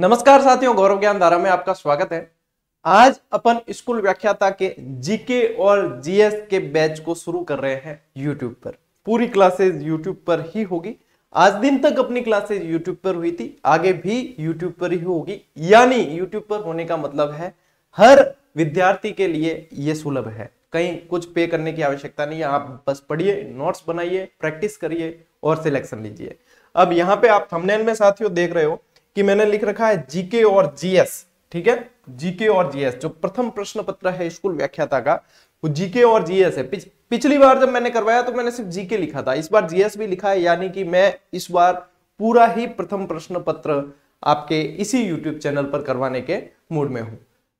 नमस्कार साथियों गौरव ज्ञान धारा में आपका स्वागत है आज अपन स्कूल व्याख्याता के जीके और जीएस के बैच को शुरू कर रहे हैं यूट्यूब पर पूरी क्लासेज यूट्यूब पर ही होगी आज दिन तक अपनी क्लासेज यूट्यूब पर हुई थी आगे भी यूट्यूब पर ही होगी यानी यूट्यूब पर होने का मतलब है हर विद्यार्थी के लिए ये सुलभ है कहीं कुछ पे करने की आवश्यकता नहीं है आप बस पढ़िए नोट्स बनाइए प्रैक्टिस करिए और सिलेक्शन लीजिए अब यहाँ पे आप थंबनेल में साथियों देख रहे हो कि मैंने लिख रखा है जीके और जीएस ठीक है जीके और जीएस जो प्रथम प्रश्न पत्र है स्कूल व्याख्याता का वो जीके और जीएस है पिछ, पिछली बार जब मैंने करवाया तो मैंने सिर्फ जीके लिखा था इस बार जीएस भी लिखा है यानी कि मैं इस बार पूरा ही प्रथम प्रश्न पत्र आपके इसी यूट्यूब चैनल पर करवाने के मूड में हूं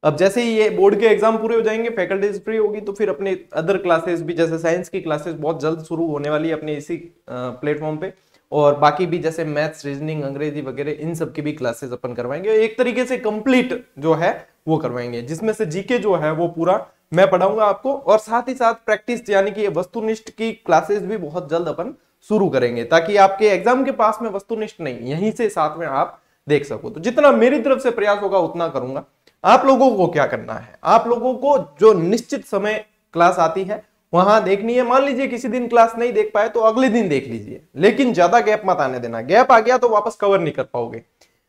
अब जैसे ही ये बोर्ड के एग्जाम पूरे हो जाएंगे फैकल्टीज फ्री होगी तो फिर अपने अदर क्लासेस भी जैसे साइंस की क्लासेस बहुत जल्द शुरू होने वाली है अपने इसी प्लेटफॉर्म पे और बाकी भी जैसे मैथ्स रीजनिंग अंग्रेजी वगैरह इन सब की भी क्लासेस अपन करवाएंगे एक तरीके से कंप्लीट जो है वो करवाएंगे जिसमें से जीके जो है वो पूरा मैं पढ़ाऊंगा आपको और साथ ही साथ प्रैक्टिस यानी कि वस्तुनिष्ठ की क्लासेस भी बहुत जल्द अपन शुरू करेंगे ताकि आपके एग्जाम के पास में वस्तुनिष्ठ नहीं यहीं से साथ में आप देख सको तो जितना मेरी तरफ से प्रयास होगा उतना करूंगा आप लोगों को क्या करना है आप लोगों को जो निश्चित समय क्लास आती है वहां देखनी है मान लीजिए किसी दिन क्लास नहीं देख पाए तो अगले दिन देख लीजिए लेकिन ज्यादा गैप मत आने देना गैप आ गया तो वापस कवर नहीं कर पाओगे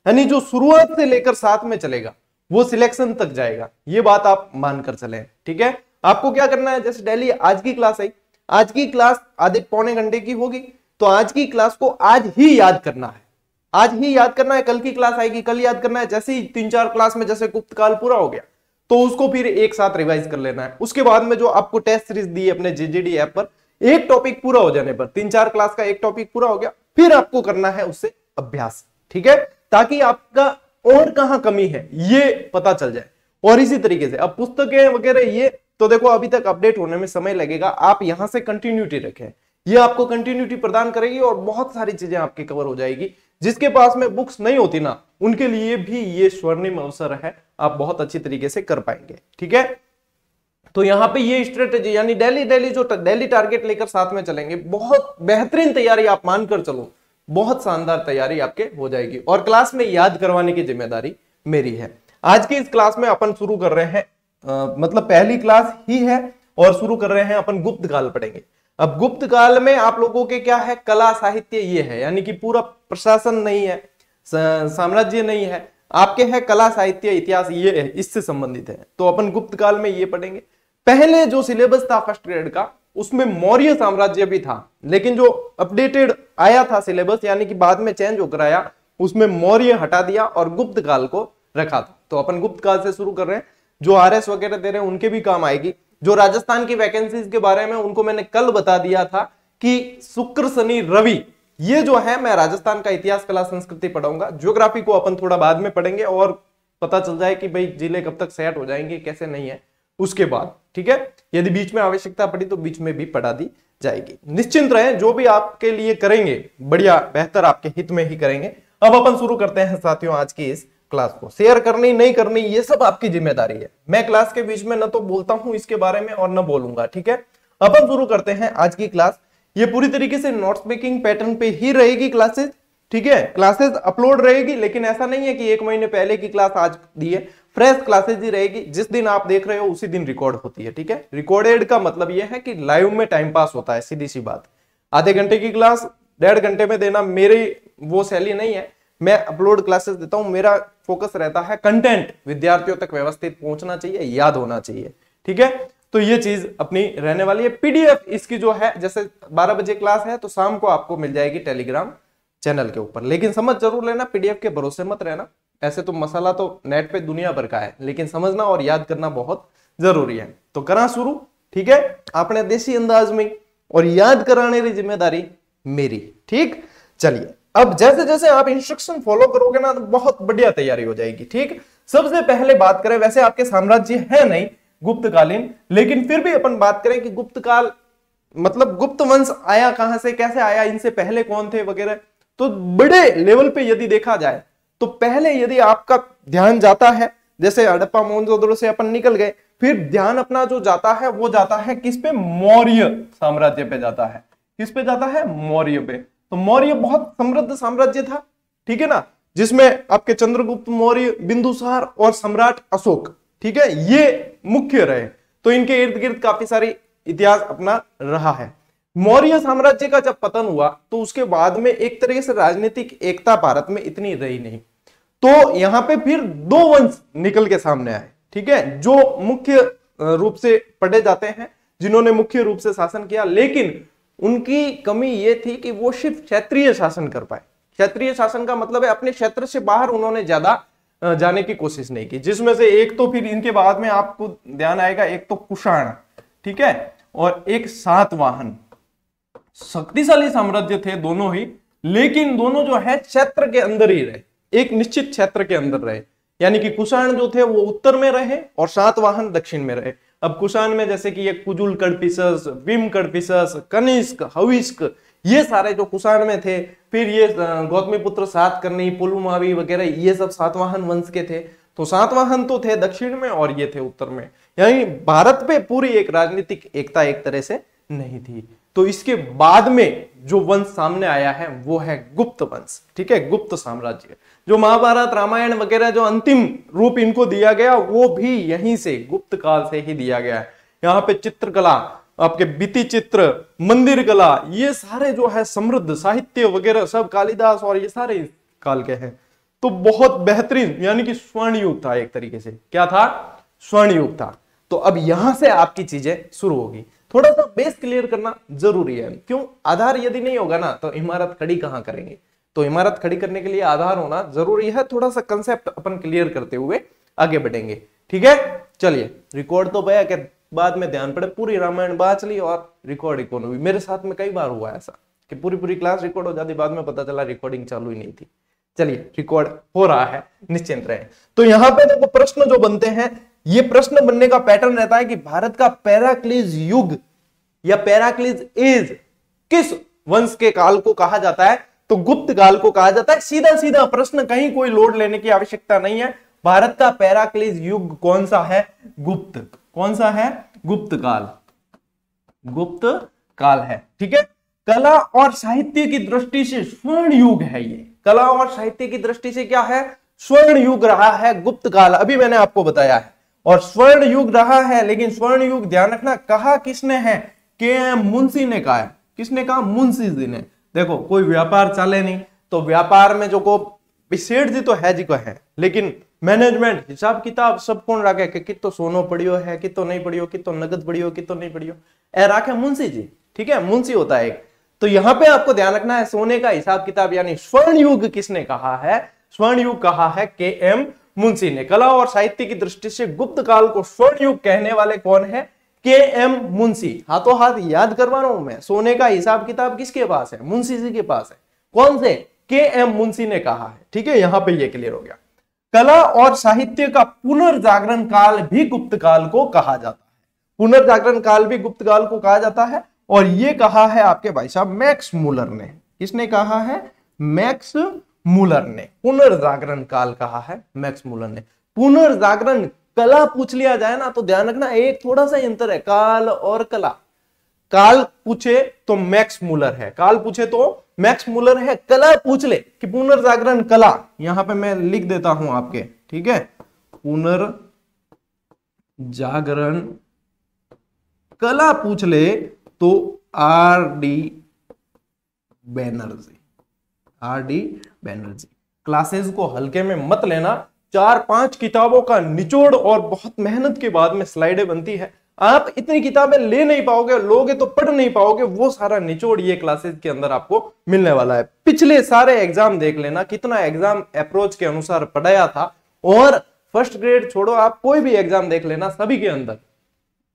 यानी जो शुरुआत से लेकर साथ में चलेगा वो सिलेक्शन तक जाएगा ये बात आप मानकर चले ठीक है आपको क्या करना है जैसे डेली आज की क्लास आई आज की क्लास आधे पौने घंटे की होगी तो आज की क्लास को आज ही याद करना है आज ही याद करना है कल की क्लास आएगी कल याद करना है जैसे ही तीन चार क्लास में जैसे गुप्त काल पूरा हो गया तो उसको फिर एक साथ रिवाइज कर लेना है उसके बाद में जो आपको टेस्ट सीरीज दी है अपने जेजेडी ऐप पर एक टॉपिक पूरा हो जाने पर तीन चार क्लास का एक टॉपिक पूरा हो गया फिर आपको करना है उससे अभ्यास ठीक है ताकि आपका और कहा कमी है ये पता चल जाए और इसी तरीके से अब पुस्तकें वगैरह ये तो देखो अभी तक अपडेट होने में समय लगेगा आप यहां से कंटिन्यूटी रखें ये आपको कंटिन्यूटी प्रदान करेगी और बहुत सारी चीजें आपकी कवर हो जाएगी जिसके पास में बुक्स नहीं होती ना उनके लिए भी ये स्वर्णिम अवसर है आप बहुत अच्छी तरीके से कर पाएंगे ठीक है तो यहाँ पे ये स्ट्रेटेजी यानी डेली डेली जो डेली टारगेट लेकर साथ में चलेंगे बहुत बेहतरीन तैयारी आप मानकर चलो बहुत शानदार तैयारी आपके हो जाएगी और क्लास में याद करवाने की जिम्मेदारी मेरी है आज की इस क्लास में अपन शुरू कर रहे हैं आ, मतलब पहली क्लास ही है और शुरू कर रहे हैं अपन गुप्त काल पढ़ेंगे अब गुप्त काल में आप लोगों के क्या है कला साहित्य ये है यानी कि पूरा प्रशासन नहीं है साम्राज्य नहीं है आपके हैं कला साहित्य इतिहास ये है इससे संबंधित है तो अपन गुप्त काल में ये पढ़ेंगे पहले जो सिलेबस था फर्स्ट ग्रेड का उसमें मौर्य साम्राज्य भी था लेकिन जो अपडेटेड आया था सिलेबस यानी कि बाद में चेंज होकर आया उसमें मौर्य हटा दिया और गुप्त काल को रखा था तो अपन गुप्त काल से शुरू कर रहे हैं जो आर एस वगैरह दे रहे हैं उनके भी काम आएगी जो राजस्थान की वैकेंसीज के बारे में उनको मैंने कल बता दिया था कि शुक्र शनि रवि ये जो है मैं राजस्थान का इतिहास कला संस्कृति पढ़ाऊंगा ज्योग्राफी को अपन थोड़ा बाद में पढ़ेंगे और पता चल जाए कि भाई जिले कब तक सेट हो जाएंगे कैसे नहीं है उसके बाद ठीक है यदि बीच में आवश्यकता पड़ी तो बीच में भी पढ़ा दी जाएगी निश्चिंत रहें जो भी आपके लिए करेंगे बढ़िया बेहतर आपके हित में ही करेंगे अब अपन शुरू करते हैं साथियों आज की इस क्लास को शेयर करनी नहीं करनी ये सब आपकी जिम्मेदारी है मैं क्लास के बीच में न तो बोलता हूं इसके बारे में और न बोलूंगा ठीक है अपन शुरू करते हैं आज की क्लास ये पूरी तरीके से नोट्स मेकिंग पैटर्न पे ही रहेगी क्लासेस ठीक है क्लासेस अपलोड रहेगी लेकिन ऐसा नहीं है कि एक महीने पहले की क्लास आज दी है फ्रेश क्लासेज ही रहेगी जिस दिन आप देख रहे हो उसी दिन रिकॉर्ड होती है ठीक है रिकॉर्डेड का मतलब यह है कि लाइव में टाइम पास होता है सीधी सी बात आधे घंटे की क्लास डेढ़ घंटे में देना मेरी वो शैली नहीं है मैं अपलोड क्लासेस देता हूं मेरा फोकस रहता है कंटेंट विद्यार्थियों तक व्यवस्थित पहुंचना चाहिए याद होना चाहिए ठीक है तो ये चीज अपनी रहने वाली है पीडीएफ इसकी जो है जैसे 12 बजे क्लास है तो शाम को आपको मिल जाएगी टेलीग्राम चैनल के ऊपर लेकिन समझ जरूर लेना पीडीएफ के भरोसे मत रहना ऐसे तो मसाला तो नेट पे दुनिया भर का है लेकिन समझना और याद करना बहुत जरूरी है तो करा शुरू ठीक है आपने देसी अंदाज में और याद कराने की जिम्मेदारी मेरी ठीक चलिए अब जैसे जैसे आप इंस्ट्रक्शन फॉलो करोगे ना तो बहुत बढ़िया तैयारी हो जाएगी ठीक सबसे पहले बात करें वैसे आपके साम्राज्य है नहीं गुप्तकालीन लेकिन फिर भी अपन बात करें कि गुप्तकाल मतलब गुप्त वंश आया कहां से कैसे आया इनसे पहले कौन थे वगैरह तो बड़े लेवल पे यदि देखा जाए तो पहले यदि आपका ध्यान जाता है जैसे अड़प्पा मोहनजोदड़ो से अपन निकल गए फिर ध्यान अपना जो जाता है वो जाता है किस पे मौर्य साम्राज्य पे जाता है किस पे जाता है मौर्य पे तो मौर्य बहुत समृद्ध साम्राज्य था ठीक है ना जिसमें आपके चंद्रगुप्त मौर्य बिंदुसार और सम्राट अशोक ठीक है ये मुख्य रहे तो इनके इर्द गिर्द काफी सारी इतिहास अपना रहा है मौर्य साम्राज्य का जब पतन हुआ तो उसके बाद में एक तरीके से राजनीतिक एकता भारत में इतनी रही नहीं तो यहां पे फिर दो वंश निकल के सामने आए ठीक है जो मुख्य रूप से पढ़े जाते हैं जिन्होंने मुख्य रूप से शासन किया लेकिन उनकी कमी ये थी कि वो सिर्फ क्षेत्रीय शासन कर पाए क्षेत्रीय शासन का मतलब है अपने क्षेत्र से बाहर उन्होंने ज्यादा जाने की कोशिश नहीं की जिसमें से एक तो फिर इनके बाद में आपको ध्यान आएगा एक तो कुषाण ठीक है और एक सात वाहन शक्तिशाली साम्राज्य थे दोनों ही लेकिन दोनों जो है क्षेत्र के अंदर ही रहे एक निश्चित क्षेत्र के अंदर रहे यानी कि कुषाण जो थे वो उत्तर में रहे और सात वाहन दक्षिण में रहे अब कुषाण में जैसे कि ये कुजुल कड़पिस विम कड़पिस कनिष्क हविष्क ये सारे जो कुषाण में थे फिर ये गौतमी पुत्र सात करनी पुलुमावी वगैरह ये सब सातवाहन वंश के थे तो सातवाहन तो थे दक्षिण में और ये थे उत्तर में यानी भारत पे पूरी एक राजनीतिक एकता एक तरह से नहीं थी तो इसके बाद में जो वंश सामने आया है वो है गुप्त वंश ठीक है गुप्त साम्राज्य जो महाभारत रामायण वगैरह जो अंतिम रूप इनको दिया गया वो भी यहीं से गुप्त काल से ही दिया गया है यहाँ पे चित्रकला आपके बीती चित्र मंदिर कला ये सारे जो है समृद्ध साहित्य वगैरह सब कालिदास और ये सारे काल के हैं तो बहुत बेहतरीन यानी कि स्वर्ण युग था एक तरीके से क्या था स्वर्ण युग था तो अब यहां से आपकी चीजें शुरू होगी थोड़ा सा बेस क्लियर करना जरूरी है क्यों आधार यदि नहीं होगा ना तो इमारत खड़ी कहां करेंगे तो इमारत खड़ी करने के लिए आधार होना जरूरी है थोड़ा सा कंसेप्ट अपन क्लियर करते हुए आगे बढ़ेंगे ठीक है चलिए रिकॉर्ड तो भैया क्या बाद में ध्यान पड़े पूरी रामायण बाँच ली और रिकॉर्ड हुई मेरे साथ में कई बार हुआ ऐसा कि पूरी पूरी क्लास रिकॉर्ड हो जाती बाद में पता चला रिकॉर्डिंग चालू ही नहीं थी चलिए रिकॉर्ड हो रहा है निश्चिंत रहे तो यहाँ पे देखो प्रश्न जो बनते हैं ये प्रश्न बनने का पैटर्न रहता है कि भारत का पैराक्लीज युग या पैराक्लीज इज किस वंश के काल को कहा जाता है तो गुप्त काल को कहा जाता है सीधा सीधा प्रश्न कहीं कोई लोड लेने की आवश्यकता नहीं है भारत का पैराक्लीज युग कौन सा है गुप्त कौन सा है गुप्त काल गुप्त काल है ठीक है कला और साहित्य की दृष्टि से स्वर्ण युग है ये कला और साहित्य की दृष्टि से क्या है स्वर्ण युग रहा है गुप्त काल अभी मैंने आपको बताया है और स्वर्ण युग रहा है लेकिन स्वर्ण युग ध्यान रखना कहा किसने है के एम मुंशी ने कहा है किसने कहा मुंशी जी ने देखो कोई व्यापार चले नहीं तो व्यापार में जो को सेठ जी तो है जी को है लेकिन मैनेजमेंट हिसाब किताब सब कौन राखे कि કે तो सोनो पड़ियो है कितो तो नहीं पड़ियो कितो तो नगद पड़ियो कितो तो नहीं पड़ियो ए राखे मुंशी जी ठीक है मुंशी होता है एक तो यहाँ पे आपको ध्यान रखना है सोने का हिसाब किताब यानी स्वर्ण युग किसने कहा है स्वर्ण युग कहा है के एम मुंशी ने कला और साहित्य की दृष्टि से गुप्त काल को स्वर्ण युग कहने वाले कौन है के एम मुंशी हाथों हाथ याद करवा रहा हूं मैं सोने का हिसाब किताब किसके पास है मुंशी जी के पास है कौन से के एम मुंशी ने कहा है ठीक है यहां पे ये क्लियर हो गया कला और साहित्य का पुनर्जागरण काल भी गुप्त काल को कहा जाता है पुनर्जागरण काल भी गुप्त काल को कहा जाता है और ये कहा है आपके भाई साहब मैक्स मूलर ने किसने कहा है मैक्स मूलर ने पुनर्जागरण काल कहा है मैक्स मूलर ने पुनर्जागरण कला पूछ लिया जाए ना तो ध्यान रखना एक थोड़ा सा अंतर है काल और कला काल पूछे तो मैक्स मूलर है काल पूछे तो मैक्स मुलर है कला पूछ ले कि पुनर्जागरण कला यहां पे मैं लिख देता हूं आपके ठीक है पुनर्जागरण कला पूछ ले तो R D Banerjee R D Banerjee classes को हल्के में मत लेना चार पांच किताबों का निचोड़ और बहुत मेहनत के बाद में स्लाइडें बनती है आप इतनी किताबें ले नहीं पाओगे लोगे तो पढ़ नहीं पाओगे वो सारा निचोड़ ये क्लासेस के अंदर आपको मिलने वाला है पिछले सारे एग्जाम देख लेना कितना एग्जाम अप्रोच के अनुसार पढ़ाया था और फर्स्ट ग्रेड छोड़ो आप कोई भी एग्जाम देख लेना सभी के अंदर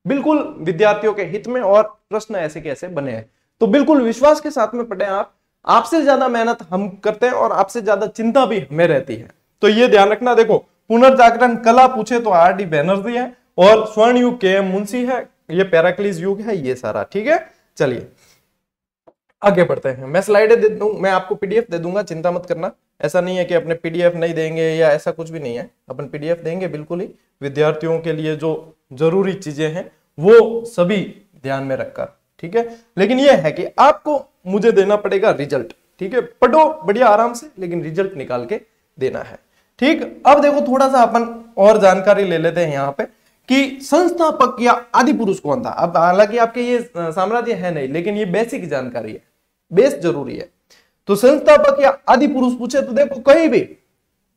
बिल्कुल विद्यार्थियों के हित में और प्रश्न ऐसे कैसे बने हैं तो बिल्कुल विश्वास के साथ में पढ़े आप आपसे ज्यादा मेहनत हम करते हैं और आपसे ज्यादा चिंता भी हमें रहती है तो ये ध्यान रखना देखो पुनर्जागरण कला पूछे तो आर डी बैनर्जी है और स्वर्ण युग के मुंशी है ये पैराक्लिस युग है ये सारा ठीक है चलिए आगे बढ़ते हैं मैं स्लाइडें दे दू मैं आपको पीडीएफ दे दूंगा चिंता मत करना ऐसा नहीं है कि अपने पीडीएफ नहीं देंगे या ऐसा कुछ भी नहीं है अपन पीडीएफ देंगे बिल्कुल ही विद्यार्थियों के लिए जो जरूरी चीजें हैं वो सभी ध्यान में रखकर ठीक है लेकिन यह है कि आपको मुझे देना पड़ेगा रिजल्ट ठीक है पढ़ो बढ़िया आराम से लेकिन रिजल्ट निकाल के देना है ठीक अब देखो थोड़ा सा अपन और जानकारी ले लेते हैं यहाँ पे कि संस्थापक या आदि पुरुष कौन था अब हालांकि आपके ये साम्राज्य है नहीं लेकिन ये बेसिक जानकारी है बेस जरूरी है तो संस्थापक या आदि पुरुष पूछे तो देखो कहीं भी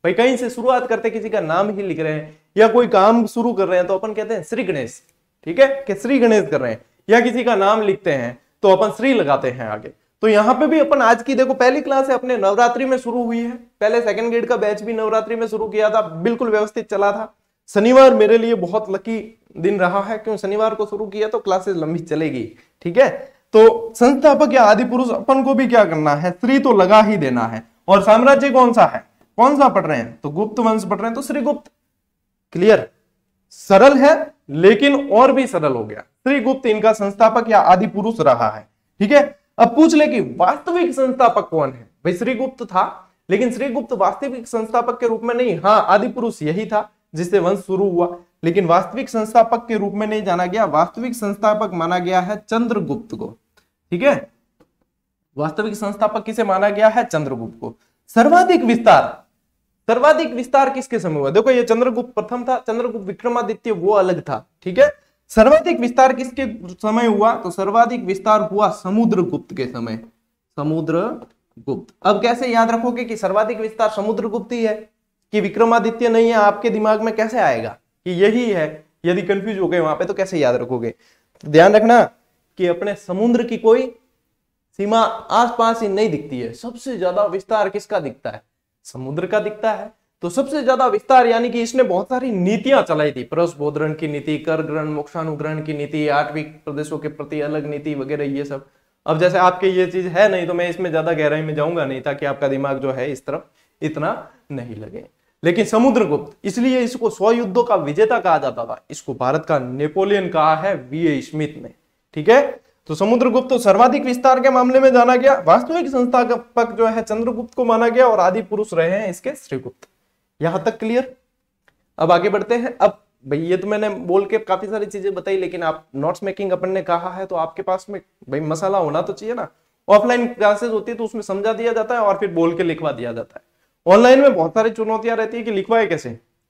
भाई कहीं से शुरुआत करते किसी का नाम ही लिख रहे हैं या कोई काम शुरू कर रहे हैं तो अपन कहते हैं श्री गणेश ठीक है कि श्री गणेश कर रहे हैं या किसी का नाम लिखते हैं तो अपन श्री लगाते हैं आगे तो यहाँ पे भी अपन आज की देखो पहली क्लास है अपने नवरात्रि में शुरू हुई है पहले सेकंड ग्रेड का बैच भी नवरात्रि में शुरू किया था बिल्कुल व्यवस्थित चला था शनिवार मेरे लिए बहुत लकी दिन रहा है क्यों शनिवार को शुरू किया तो क्लासेस लंबी चलेगी ठीक है तो संस्थापक या आदि पुरुष अपन को भी क्या करना है श्री तो लगा ही देना है और साम्राज्य कौन सा है कौन सा पढ़ रहे हैं तो गुप्त वंश पढ़ रहे हैं तो श्रीगुप्त क्लियर सरल है लेकिन और भी सरल हो गया श्रीगुप्त इनका संस्थापक या आदि पुरुष रहा है ठीक है अब पूछ ले कि वास्तविक संस्थापक कौन है भाई श्रीगुप्त था लेकिन श्रीगुप्त वास्तविक संस्थापक के रूप में नहीं हाँ आदि पुरुष यही था जिससे वंश शुरू हुआ लेकिन वास्तविक संस्थापक के रूप में नहीं जाना गया वास्तविक संस्थापक माना गया है चंद्रगुप्त को ठीक है वास्तविक संस्थापक किसे माना गया है चंद्रगुप्त को सर्वाधिक विस्तार सर्वाधिक विस्तार किसके समय हुआ देखो ये चंद्रगुप्त प्रथम था चंद्रगुप्त विक्रमादित्य वो अलग था ठीक है सर्वाधिक विस्तार किसके समय हुआ तो सर्वाधिक विस्तार हुआ समुद्र गुप्त के समय समुद्र गुप्त अब कैसे याद रखोगे कि सर्वाधिक विस्तार समुद्र गुप्त ही है कि विक्रमादित्य नहीं है आपके दिमाग में कैसे आएगा कि यही है यदि कंफ्यूज हो गए वहां पे तो कैसे याद रखोगे तो ध्यान रखना कि अपने समुद्र की कोई सीमा आसपास ही नहीं दिखती है सबसे ज्यादा विस्तार किसका दिखता है समुद्र का दिखता है तो सबसे ज्यादा विस्तार यानी कि इसने बहुत सारी नीतियां चलाई थी परस्बोधरण की नीति कर ग्रहण मोक्षानुग्रहण की नीति आठवीं प्रदेशों के प्रति अलग नीति वगैरह ये सब अब जैसे आपके ये चीज है नहीं तो मैं इसमें ज्यादा गहराई में जाऊंगा नहीं ताकि आपका दिमाग जो है इस तरफ इतना नहीं लगे लेकिन समुद्रगुप्त इसलिए इसको स्वयुद्धों का विजेता कहा जाता था इसको भारत का नेपोलियन कहा है वी ए स्मिथ ने ठीक है तो समुद्रगुप्त सर्वाधिक विस्तार के मामले में जाना गया वास्तविक संस्थापक जो है चंद्रगुप्त को माना गया और आदि पुरुष रहे हैं इसके श्रीगुप्त यहां तक क्लियर अब आगे बढ़ते हैं अब भाई ये तो मैंने बोल के काफी सारी चीजें बताई लेकिन आप नोट्स मेकिंग अपन ने कहा है तो आपके पास में भाई मसाला होना तो चाहिए ना ऑफलाइन क्लासेस होती है तो उसमें समझा दिया जाता है और फिर बोल के लिखवा दिया जाता है ऑनलाइन में बहुत सारी चुनौतियां रहती है कि लिखवाए कैसे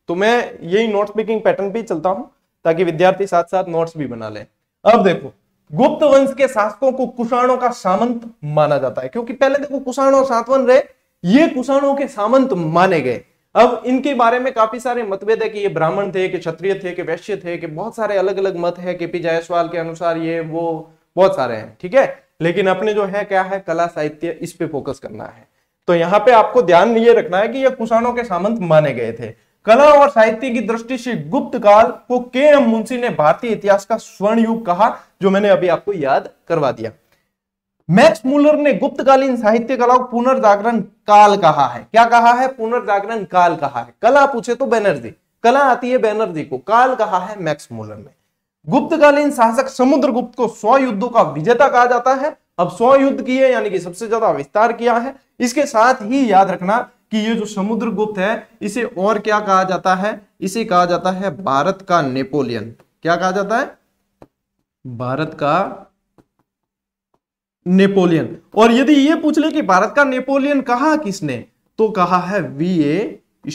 तो मैं यही नोट मेकिंग पैटर्न भी चलता हूं ताकि विद्यार्थी साथ साथ नोट्स भी बना ले अब देखो गुप्त वंश के शासकों को कुषाणों का सामंत माना जाता है क्योंकि पहले देखो कुषाण और सातवन रहे ये कुषाणों के सामंत माने गए अब इनके बारे में काफी सारे मतभेद है कि ये ब्राह्मण थे कि क्षत्रिय थे कि वैश्य थे कि बहुत सारे अलग अलग मत है के पी जायसवाल के अनुसार ये वो बहुत सारे हैं ठीक है लेकिन अपने जो है क्या है कला साहित्य इस पे फोकस करना है तो यहाँ पे आपको ध्यान ये रखना है कि यह कुषाणों के सामंत माने गए थे कला और साहित्य की दृष्टि से गुप्त काल को के एम मुंशी ने भारतीय इतिहास का स्वर्ण युग कहा जो मैंने अभी आपको याद करवा दिया मैक्स मूलर ने गुप्तकालीन साहित्य कला को पुनर्जागरण काल कहा है क्या कहा है पुनर्जागरण काल कहा है कला पूछे तो बैनर्जी कला आती है बैनर्जी को काल कहा है मैक्स मूलर ने गुप्तकालीन शासक समुद्रगुप्त को सौ युद्धों का विजेता कहा जाता है अब सौ युद्ध किए यानी कि सबसे ज्यादा विस्तार किया है इसके साथ ही याद रखना कि ये जो समुद्र गुप्त है इसे और क्या कहा जाता है इसे कहा जाता है भारत का नेपोलियन क्या कहा जाता है भारत का नेपोलियन और यदि ये पूछ ले कि भारत का नेपोलियन कहा किसने तो कहा है वी ए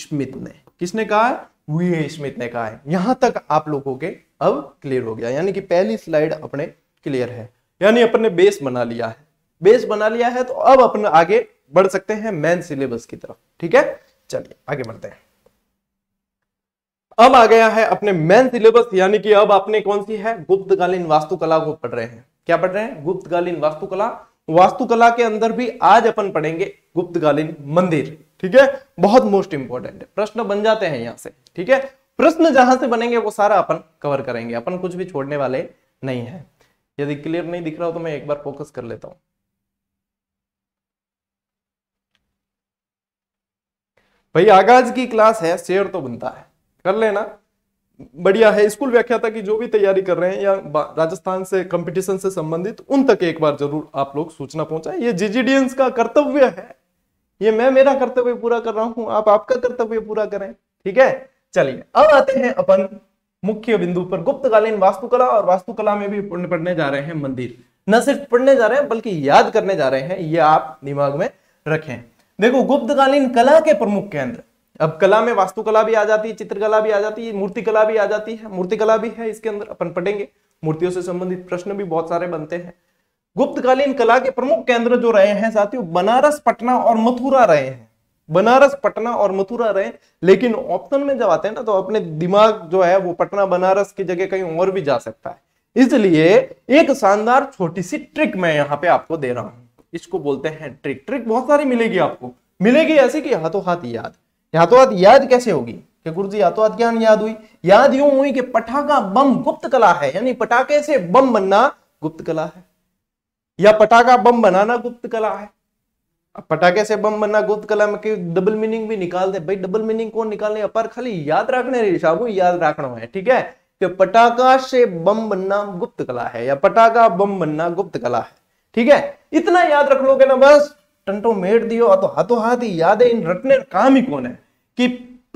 स्मित ने किसने कहा है वी ए स्मित ने कहा है यहां तक आप लोगों के अब क्लियर हो गया यानी कि पहली स्लाइड अपने क्लियर है यानी अपन ने बेस बना लिया है बेस बना लिया है तो अब अपन आगे बढ़ सकते हैं मेन सिलेबस की तरफ ठीक है चलिए आगे बढ़ते हैं अब आ गया है अपने मेन सिलेबस यानी कि अब आपने कौन सी है गुप्तकालीन वास्तुकला को पढ़ रहे हैं क्या पढ़ रहे हैं गुप्तकालीन वास्तुकला वास्तुकला के अंदर भी आज अपन पढ़ेंगे गुप्तकालीन मंदिर ठीक है बहुत मोस्ट इंपॉर्टेंट है प्रश्न बन जाते हैं यहां से ठीक है प्रश्न जहां से बनेंगे वो सारा अपन कवर करेंगे अपन कुछ भी छोड़ने वाले नहीं है यदि क्लियर नहीं दिख रहा हो तो मैं एक बार फोकस कर लेता हूं भाई आगाज की क्लास है शेयर तो बनता है कर लेना बढ़िया है स्कूल व्याख्या था कि जो भी तैयारी कर रहे हैं या राजस्थान से कंपटीशन से संबंधित उन तक एक बार जरूर आप लोग सूचना पहुंचाएं ये जीजीडीएंस का कर्तव्य है ये मैं मेरा कर्तव्य पूरा कर रहा हूं आप आपका कर्तव्य पूरा करें ठीक है चलिए अब आते हैं अपन मुख्य बिंदु पर गुप्तकालीन वास्तुकला और वास्तुकला में भी पढ़ने जा रहे हैं मंदिर न सिर्फ पढ़ने जा रहे हैं बल्कि याद करने जा रहे हैं ये आप दिमाग में रखें देखो गुप्तकालीन कला के प्रमुख केंद्र अब कला में वास्तुकला भी आ जाती है चित्रकला भी आ जाती है मूर्तिकला भी आ जाती है मूर्तिकला भी है इसके अंदर अपन पढ़ेंगे मूर्तियों से संबंधित प्रश्न भी बहुत सारे बनते हैं गुप्तकालीन कला के प्रमुख केंद्र जो रहे हैं साथियों बनारस पटना और मथुरा रहे हैं बनारस पटना और मथुरा रहे लेकिन ऑप्शन में जब आते हैं ना तो अपने दिमाग जो है वो पटना बनारस की जगह कहीं और भी जा सकता है इसलिए एक शानदार छोटी सी ट्रिक मैं यहाँ पे आपको दे रहा हूं इसको बोलते हैं ट्रिक ट्रिक बहुत सारी मिलेगी आपको मिलेगी ऐसे कि हाथों हाथ याद हाथों हाथ याद कैसे होगी गुरु जी हाथों हाथ ज्ञान याद हुई याद यूं हुई कि पटाखा बम गुप्त कला है यानी पटाखे से बम बनना गुप्त कला है या पटाखा बम बनाना गुप्त कला है पटाखे से बम बनना गुप्त कला में डबल मीनिंग भी निकाल दे भाई डबल मीनिंग कौन निकालने अपार खाली याद रखने रे साबू याद रखना है ठीक है कि पटाखा से बम बनना गुप्त कला है या पटाखा बम बनना गुप्त कला है ठीक है इतना याद रख लोगे ना बस टंटो मेट दियो तो हाथों हाथ ही याद है इन रटने काम ही कौन है कि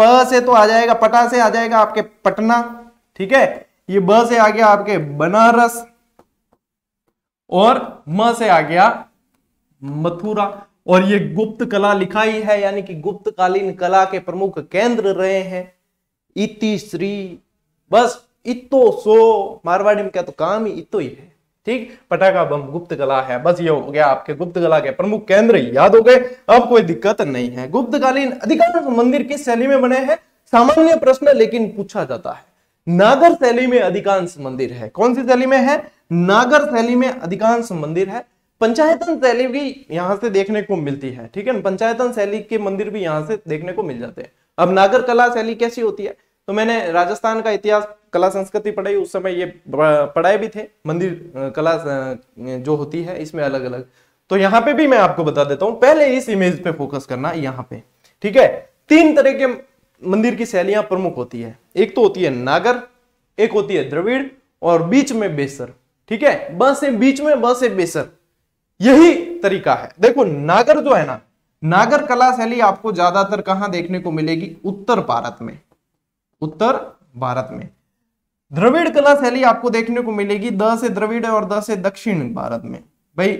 प से तो आ जाएगा पटा से आ जाएगा आपके पटना ठीक है ये ब से आ गया आपके बनारस और म से आ गया मथुरा और ये गुप्त कला लिखा ही है यानी कि गुप्तकालीन कला के प्रमुख केंद्र रहे हैं इति श्री बस इतो सो मारवाड़ी में क्या तो काम ही इतो ही है ठीक पटाखा बम गुप्त कला है बस ये हो गया आपके गुप्त कला के प्रमुख केंद्र याद हो गए अब कोई दिक्कत नहीं है गुप्तकालीन अधिकांश मंदिर किस शैली में बने हैं सामान्य प्रश्न लेकिन पूछा जाता है नागर शैली में अधिकांश मंदिर है कौन सी शैली में है नागर शैली में अधिकांश मंदिर है पंचायतन शैली भी यहाँ से देखने को मिलती है ठीक है ना पंचायतन शैली के मंदिर भी यहाँ से देखने को मिल जाते हैं अब नागर कला शैली कैसी होती है तो मैंने राजस्थान का इतिहास कला संस्कृति पढ़ाई उस समय ये पढ़ाए भी थे मंदिर कला जो होती है इसमें अलग अलग तो यहाँ पे भी मैं आपको बता देता हूँ पहले इस इमेज पे फोकस करना यहाँ पे ठीक है तीन तरह के मंदिर की शैलियां प्रमुख होती है एक तो होती है नागर एक होती है द्रविड़ और बीच में बेसर ठीक है बस है बीच में बस है बेसर यही तरीका है देखो नागर जो है ना नागर कला शैली आपको ज्यादातर कहां देखने को मिलेगी उत्तर भारत में उत्तर भारत में द्रविड़ कला शैली आपको देखने को मिलेगी द से द्रविड़ और द से दक्षिण भारत में भाई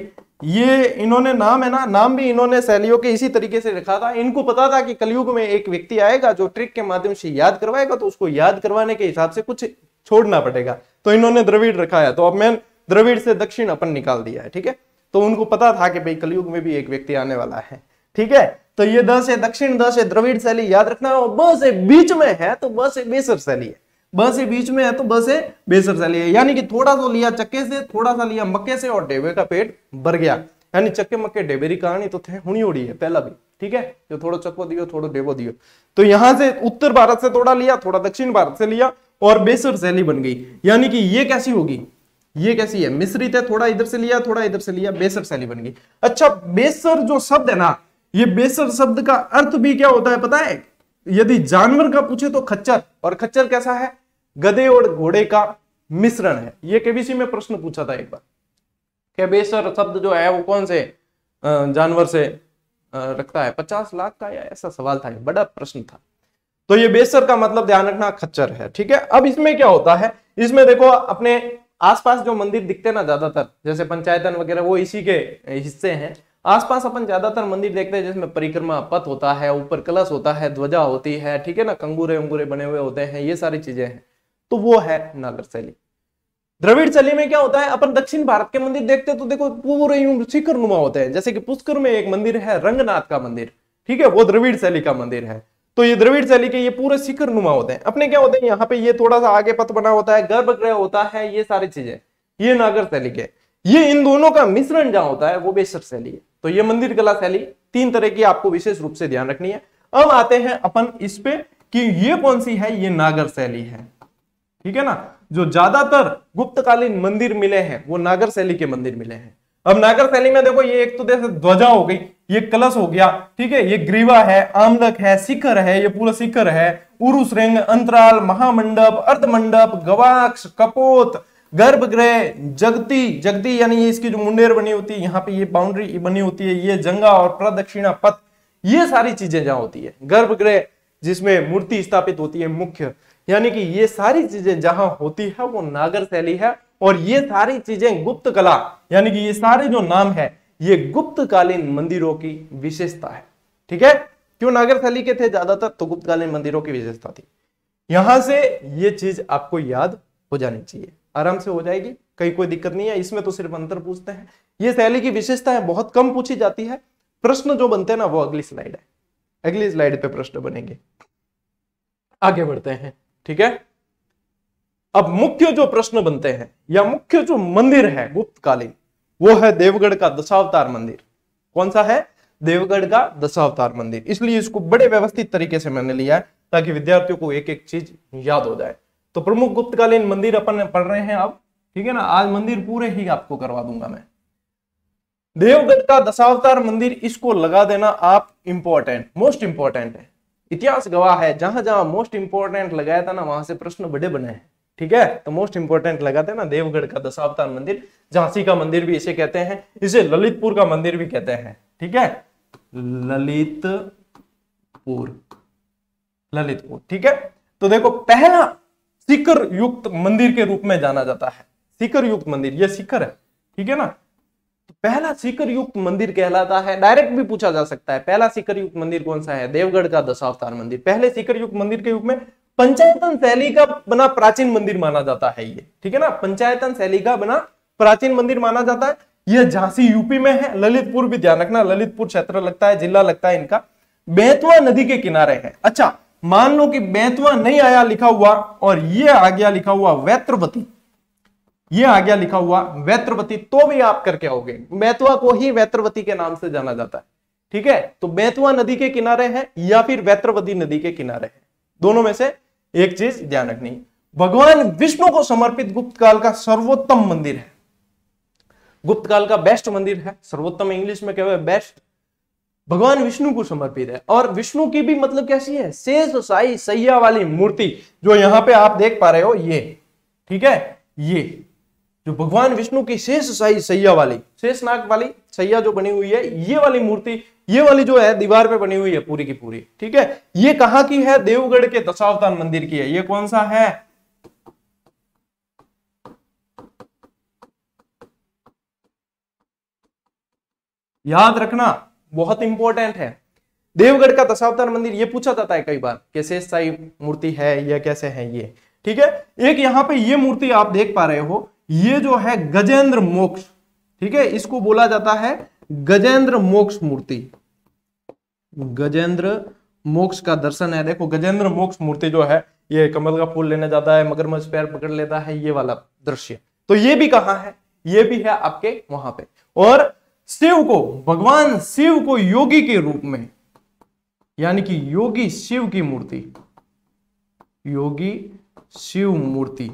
ये इन्होंने नाम है ना नाम भी इन्होंने शैलियों के इसी तरीके से रखा था इनको पता था कि कलयुग में एक व्यक्ति आएगा जो ट्रिक के माध्यम से याद करवाएगा तो उसको याद करवाने के हिसाब से कुछ छोड़ना पड़ेगा तो इन्होंने द्रविड़ रखा है तो अब मैं द्रविड़ से दक्षिण अपन निकाल दिया है ठीक है तो उनको पता था कि भाई कलयुग में भी एक व्यक्ति आने वाला है ठीक है तो ये दस है दक्षिण दस है द्रविड़ शैली याद रखना है बस से बीच में है तो बस से बेसर शैली है बस ए बीच में है तो बस से बेसर शैली है यानी कि थोड़ा सा लिया चक्के से थोड़ा सा लिया मक्के से और डेबे का पेट भर गया यानी चक्के मक्के डेबे कहानी तो थे हुई उड़ी है पहला भी ठीक है जो थोड़ा चक्को दियो थोड़ा डेबो दियो तो यहां से उत्तर भारत से थोड़ा लिया थोड़ा दक्षिण भारत से लिया और बेसर शैली बन गई यानी कि ये कैसी होगी ये कैसी है मिश्रित है थोड़ा इधर से लिया थोड़ा इधर से लिया बेसर शैली बन गई अच्छा बेसर जो शब्द है ना ये बेसर शब्द का अर्थ भी क्या होता है पता है यदि जानवर का पूछे तो खच्चर और खच्चर कैसा है गधे और घोड़े का मिश्रण है ये केबीसी में प्रश्न पूछा था एक बार क्या बेसर शब्द जो है वो कौन से जानवर से रखता है पचास लाख का या ऐसा सवाल था बड़ा प्रश्न था तो ये बेसर का मतलब ध्यान रखना खच्चर है ठीक है अब इसमें क्या होता है इसमें देखो अपने आसपास जो मंदिर दिखते ना ज्यादातर जैसे पंचायतन वगैरह वो इसी के हिस्से हैं आसपास अपन ज्यादातर मंदिर देखते हैं जिसमें परिक्रमा पथ होता है ऊपर कलश होता है ध्वजा होती है ठीक है ना कंगूरे वंगूरे बने हुए होते हैं ये सारी चीजें हैं तो वो है नागर शैली द्रविड़ शैली में क्या होता है अपन दक्षिण भारत के मंदिर देखते हैं तो देखो पूरे यूं शिखर नुमा होते हैं जैसे कि पुष्कर में एक मंदिर है रंगनाथ का मंदिर ठीक है वो द्रविड़ शैली का मंदिर है तो ये द्रविड़ शैली के ये पूरे शिखर नुमा होते हैं अपने क्या होते हैं यहाँ पे ये थोड़ा सा आगे पथ बना होता है गर्भगृह होता है ये सारी चीजें ये नागर शैली के ये इन दोनों का मिश्रण जहां होता है वो बेसर शैली है तो ये मंदिर कला शैली तीन तरह की आपको विशेष रूप से ध्यान रखनी है अब आते हैं अपन इस पे कि ये कौन सी है ये नागर शैली है ठीक है ना जो ज्यादातर गुप्तकालीन मंदिर मिले हैं वो नागर शैली के मंदिर मिले हैं अब नागर शैली में देखो ये एक तो जैसे ध्वजा हो गई ये कलश हो गया ठीक है ये ग्रीवा है आमलक है शिखर है ये पूरा शिखर है उरुस अंतराल महामंडप अर्धमंडप गवाक्ष कपोत गर्भगृह जगती जगती यानी ये इसकी जो मुंडेर बनी होती है यहाँ पे ये बाउंड्री बनी होती है ये जंगा और प्रदक्षिणा पथ ये सारी चीजें जहां होती है गर्भगृह जिसमें मूर्ति स्थापित होती है मुख्य यानी कि ये सारी चीजें जहां होती है वो नागर शैली है और ये सारी चीजें गुप्त कला यानी कि ये सारे जो नाम है ये गुप्तकालीन मंदिरों की विशेषता है ठीक है क्यों नागर शैली के थे ज्यादातर तो गुप्तकालीन मंदिरों की विशेषता थी यहां से ये चीज आपको याद हो जानी चाहिए आराम से हो जाएगी कहीं कोई दिक्कत नहीं है इसमें तो सिर्फ अंतर पूछते हैं ये शैली की विशेषता है बहुत कम पूछी जाती है प्रश्न जो बनते हैं ना वो अगली स्लाइड है अगली स्लाइड पे प्रश्न बनेंगे आगे बढ़ते हैं ठीक है अब मुख्य जो प्रश्न बनते हैं या मुख्य जो मंदिर है गुप्तकालीन वो है देवगढ़ का दशावतार मंदिर कौन सा है देवगढ़ का दशावतार मंदिर इसलिए इसको बड़े व्यवस्थित तरीके से मैंने लिया है ताकि विद्यार्थियों को एक एक चीज याद हो जाए तो प्रमुख गुप्तकालीन मंदिर अपन पढ़ रहे हैं आप ठीक है ना आज मंदिर पूरे ही आपको करवा दूंगा मैं देवगढ़ का दशावतार मंदिर इसको लगा देना आप इंपॉर्टेंट मोस्ट इंपॉर्टेंट है इतिहास गवाह है जहां जहां मोस्ट इंपॉर्टेंट लगाया था ना वहां से प्रश्न बड़े बने हैं ठीक है तो मोस्ट इंपोर्टेंट लगा था ना देवगढ़ का दशावतार मंदिर झांसी का मंदिर भी इसे कहते हैं इसे ललितपुर का मंदिर भी कहते हैं ठीक है ललितपुर ललितपुर ठीक है तो देखो पहला शिखर युक्त मंदिर के रूप में जाना जाता है शिखर युक्त मंदिर ये शिखर है ठीक है ना तो पहला शिखर युक्त मंदिर कहलाता है डायरेक्ट भी पूछा जा सकता है पहला शिखर युक्त मंदिर कौन सा है देवगढ़ का दशावतार मंदिर पहले शिखर युक्त मंदिर के रूप में पंचायतन शैली का बना प्राचीन मंदिर माना जाता है ये ठीक है ना पंचायतन शैली का बना प्राचीन मंदिर माना जाता है यह झांसी यूपी में है ललितपुर भी ध्यान रखना ललितपुर क्षेत्र लगता है जिला लगता है इनका बेतवा नदी के किनारे है अच्छा मान लो कि बेतवा नहीं आया लिखा हुआ और ये आ गया लिखा हुआ वैत्रवती ये आ गया लिखा हुआ वैत्रवती तो भी आप करके आओगे बेतवा को ही वैत्रवती के नाम से जाना जाता है ठीक है तो बेतवा नदी के किनारे है या फिर वैत्रवती नदी के किनारे है दोनों में से एक चीज ध्यान रखनी भगवान विष्णु को समर्पित गुप्त काल का सर्वोत्तम मंदिर है गुप्त काल का बेस्ट मंदिर है सर्वोत्तम इंग्लिश में क्या हुआ बेस्ट भगवान विष्णु को समर्पित है और विष्णु की भी मतलब कैसी है शेष साई सैया वाली मूर्ति जो यहां पे आप देख पा रहे हो ये ठीक है ये जो भगवान विष्णु की शेष साई सैया वाली शेष नाग वाली सैया जो बनी हुई है ये वाली मूर्ति ये वाली जो है दीवार पे बनी हुई है पूरी की पूरी ठीक है ये कहां की है देवगढ़ के दशावतान मंदिर की है ये कौन सा है याद रखना बहुत इंपॉर्टेंट है देवगढ़ का दशावतार मंदिर ये पूछा जाता है कई बार कैसे साई मूर्ति है या कैसे है ये ठीक है एक यहां पे ये मूर्ति आप देख पा रहे हो ये जो है गजेंद्र मोक्ष ठीक है इसको बोला जाता है गजेंद्र मोक्ष मूर्ति गजेंद्र मोक्ष का दर्शन है देखो गजेंद्र मोक्ष मूर्ति जो है ये कमल का फूल लेने जाता है मगरमच्छ पैर पकड़ लेता है ये वाला दृश्य तो ये भी कहां है ये भी है आपके वहां पे और शिव को भगवान शिव को योगी के रूप में यानी कि योगी शिव की मूर्ति योगी शिव मूर्ति